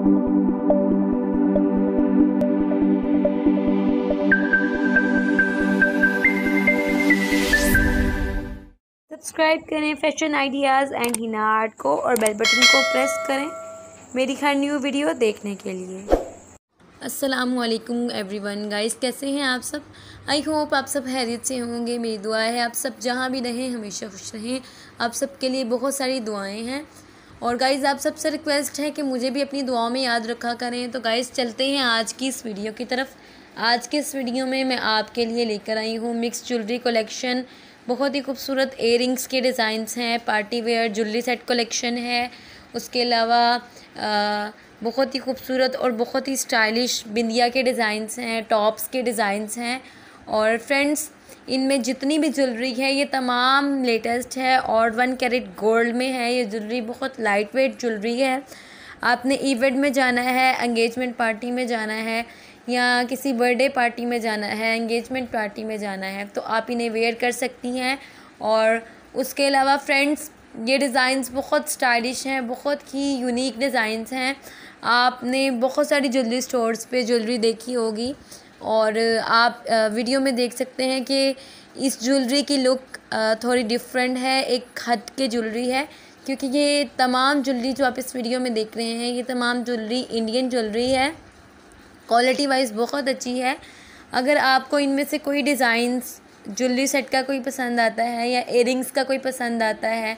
subscribe करें fashion ideas and henna art को और बेल बटन को प्रेस करें मेरी हर न्यू वीडियो देखने के लिए अस्सलाम वालेकुम एवरीवन गाइस कैसे हैं आप सब आई होप आप सब हैरियत से होंगे मेरी दुआ है आप सब जहां भी रहें हमेशा खुश रहें आप सब के लिए बहुत सारी दुआएं हैं और गाइज़ आप सबसे रिक्वेस्ट है कि मुझे भी अपनी दुआओं में याद रखा करें तो गाइज़ चलते हैं आज की इस वीडियो की तरफ आज के इस वीडियो में मैं आपके लिए लेकर आई हूँ मिक्स ज्वेलरी कलेक्शन बहुत ही खूबसूरत एयर के डिज़ाइंस हैं party wear jewellery set collection है उसके अलावा बहुत ही खूबसूरत और बहुत ही स्टाइलिश बिंदिया के डिज़ाइंस हैं टॉप्स के डिज़ाइंस हैं और फ्रेंड्स इनमें जितनी भी ज्वेलरी है ये तमाम लेटेस्ट है और वन कैरेट गोल्ड में है ये ज्वेलरी बहुत लाइट वेट ज्वेलरी है आपने इवेंट में जाना है एंगेजमेंट पार्टी में जाना है या किसी बर्थडे पार्टी में जाना है एंगेजमेंट पार्टी में जाना है तो आप इन्हें वेयर कर सकती हैं और उसके अलावा फ्रेंड्स ये डिज़ाइंस बहुत स्टाइलिश हैं बहुत ही यूनिक डिज़ाइंस हैं आपने बहुत सारी ज्वेलरी स्टोर्स पे ज्वेलरी देखी होगी और आप वीडियो में देख सकते हैं कि इस ज्वेलरी की लुक थोड़ी डिफरेंट है एक हट के ज्वेलरी है क्योंकि ये तमाम ज्वेलरी जो आप इस वीडियो में देख रहे हैं ये तमाम ज्वेलरी इंडियन ज्वेलरी है क्वालिटी वाइज बहुत अच्छी है अगर आपको इनमें से कोई डिज़ाइन ज्वेलरी सेट का कोई पसंद आता है या एयरिंग्स का कोई पसंद आता है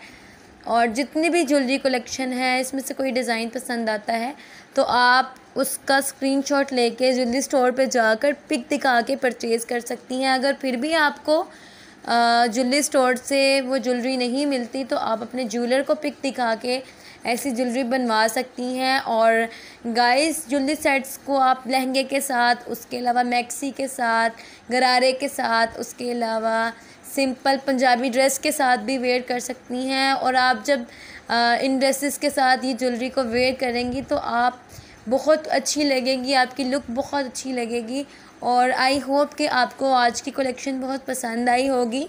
और जितनी भी ज्वेलरी कलेक्शन है इसमें से कोई डिज़ाइन पसंद आता है तो आप उसका स्क्रीनशॉट लेके ज्वेलरी स्टोर पे जाकर पिक दिखा के परचेज़ कर सकती हैं अगर फिर भी आपको ज्वेलरी स्टोर से वो ज्वेलरी नहीं मिलती तो आप अपने ज्वेलर को पिक दिखा के ऐसी ज्वेलरी बनवा सकती हैं और गाइस ज्वेलरी सेट्स को आप लहंगे के साथ उसके अलावा मैक्सी के साथ गरारे के साथ उसके अलावा सिंपल पंजाबी ड्रेस के साथ भी वेयर कर सकती हैं और आप जब इन ड्रेसेस के साथ ये ज्वेलरी को वेयर करेंगी तो आप बहुत अच्छी लगेगी आपकी लुक बहुत अच्छी लगेगी और आई होप कि आपको आज की कलेक्शन बहुत पसंद आई होगी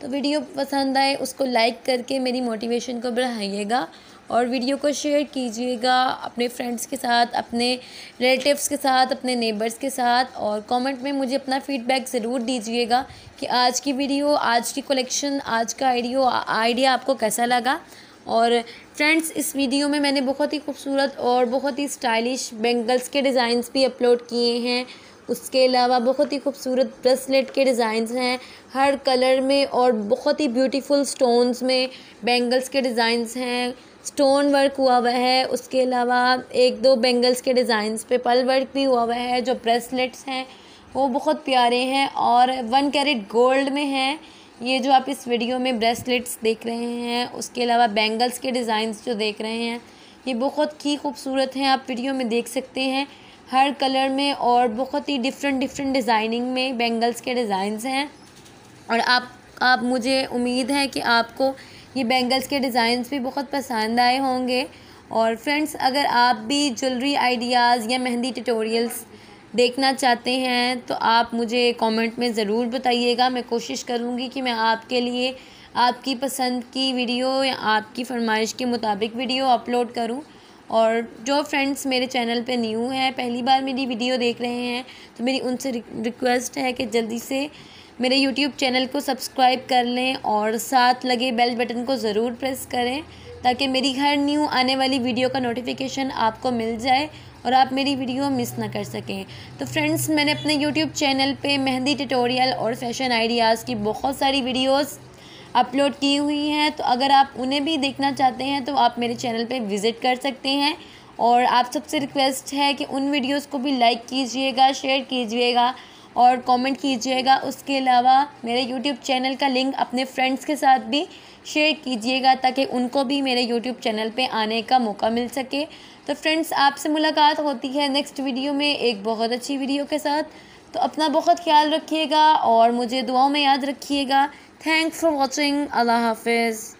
तो वीडियो पसंद आए उसको लाइक करके मेरी मोटिवेशन को बढ़ाइएगा और वीडियो को शेयर कीजिएगा अपने फ्रेंड्स के साथ अपने रिलेटिव्स के साथ अपने नेबर्स के साथ और कमेंट में मुझे अपना फ़ीडबैक ज़रूर दीजिएगा कि आज की वीडियो आज की कलेक्शन आज का आइडियो आइडिया आपको कैसा लगा और फ्रेंड्स इस वीडियो में मैंने बहुत ही खूबसूरत और बहुत ही स्टाइलिश बेंगल्स के डिज़ाइंस भी अपलोड किए हैं उसके अलावा बहुत ही खूबसूरत ब्रेसलेट के डिज़ाइंस हैं हर कलर में और बहुत ही ब्यूटीफुल स्टोन्स में बेंगल्स के डिज़ाइंस हैं स्टोन वर्क हुआ हुआ है उसके अलावा एक दो बेंगल्स के डिज़ाइंस पे पल वर्क भी हुआ हुआ है जो ब्रेसलेट्स हैं वो बहुत प्यारे हैं और वन कैरेट गोल्ड में हैं ये जो आप इस वीडियो में ब्रेसलेट्स देख रहे हैं उसके अलावा बैंगल्स के डिज़ाइंस जो देख रहे हैं ये बहुत ही खूबसूरत हैं आप वीडियो में देख सकते हैं हर कलर में और बहुत ही डिफरेंट डिफरेंट डिज़ाइनिंग में बैंगल्स के डिज़ाइंस हैं और आप आप मुझे उम्मीद है कि आपको ये बैंगल्स के डिज़ाइंस भी बहुत पसंद आए होंगे और फ्रेंड्स अगर आप भी ज्वेलरी आइडियाज़ या मेहंदी ट्यूटोरियल्स देखना चाहते हैं तो आप मुझे कमेंट में ज़रूर बताइएगा मैं कोशिश करूँगी कि मैं आपके लिए आपकी पसंद की वीडियो या आपकी फरमाइश के मुताबिक वीडियो अपलोड करूँ और जो फ्रेंड्स मेरे चैनल पे न्यू हैं पहली बार मेरी वीडियो देख रहे हैं तो मेरी उनसे रिक्वेस्ट है कि जल्दी से मेरे यूट्यूब चैनल को सब्सक्राइब कर लें और साथ लगे बेल बटन को ज़रूर प्रेस करें ताकि मेरी हर न्यू आने वाली वीडियो का नोटिफिकेशन आपको मिल जाए और आप मेरी वीडियो मिस ना कर सकें तो फ्रेंड्स मैंने अपने यूट्यूब चैनल पर मेहंदी ट्यूटोरियल और फैशन आइडियाज़ की बहुत सारी वीडियोज़ अपलोड की हुई हैं तो अगर आप उन्हें भी देखना चाहते हैं तो आप मेरे चैनल पे विज़िट कर सकते हैं और आप सबसे रिक्वेस्ट है कि उन वीडियोस को भी लाइक कीजिएगा शेयर कीजिएगा और कमेंट कीजिएगा उसके अलावा मेरे यूट्यूब चैनल का लिंक अपने फ्रेंड्स के साथ भी शेयर कीजिएगा ताकि उनको भी मेरे यूट्यूब चैनल पे आने का मौका मिल सके तो फ्रेंड्स आपसे मुलाकात होती है नेक्स्ट वीडियो में एक बहुत अच्छी वीडियो के साथ तो अपना बहुत ख्याल रखिएगा और मुझे दुआओं में याद रखिएगा थैंक्स फॉर वॉचिंग अल्लाह हाफिज़